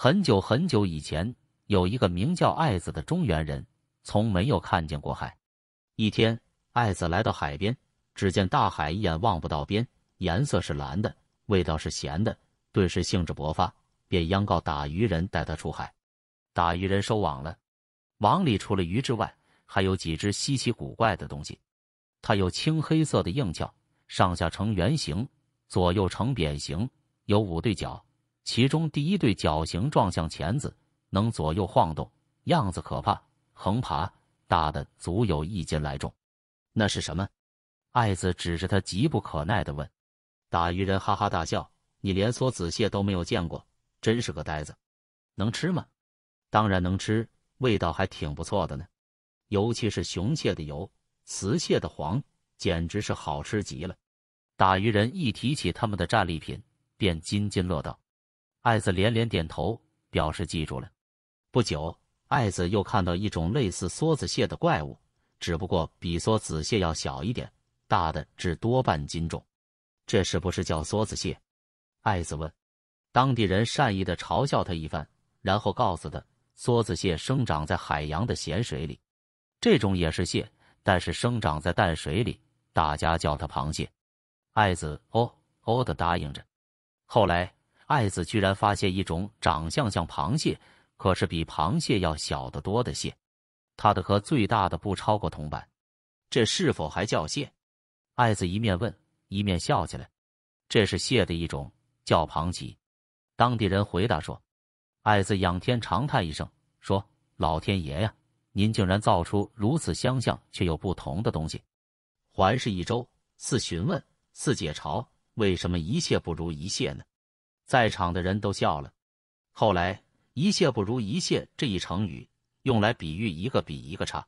很久很久以前，有一个名叫爱子的中原人，从没有看见过海。一天，爱子来到海边，只见大海一眼望不到边，颜色是蓝的，味道是咸的，顿时兴致勃发，便央告打鱼人带他出海。打鱼人收网了，网里除了鱼之外，还有几只稀奇古怪的东西。它有青黑色的硬壳，上下呈圆形，左右呈扁形，有五对角。其中第一对脚形状像钳子，能左右晃动，样子可怕，横爬，大的足有一斤来重。那是什么？爱子指着他，急不可耐地问。打鱼人哈哈大笑：“你连梭子蟹都没有见过，真是个呆子。”能吃吗？当然能吃，味道还挺不错的呢，尤其是雄蟹的油，雌蟹的黄，简直是好吃极了。打鱼人一提起他们的战利品，便津津乐道。艾子连连点头，表示记住了。不久，艾子又看到一种类似梭子蟹的怪物，只不过比梭子蟹要小一点，大的至多半斤重。这是不是叫梭子蟹？艾子问。当地人善意地嘲笑他一番，然后告诉他，梭子蟹生长在海洋的咸水里，这种也是蟹，但是生长在淡水里，大家叫它螃蟹。艾子哦哦地答应着。后来。爱子居然发现一种长相像螃蟹，可是比螃蟹要小得多的蟹，它的壳最大的不超过铜板，这是否还叫蟹？爱子一面问一面笑起来。这是蟹的一种，叫螃蟹。当地人回答说。爱子仰天长叹一声，说：“老天爷呀，您竟然造出如此相像却又不同的东西！”环视一周，似询问，似解嘲：“为什么一切不如一蟹呢？”在场的人都笑了。后来，“一蟹不如一蟹”这一成语，用来比喻一个比一个差。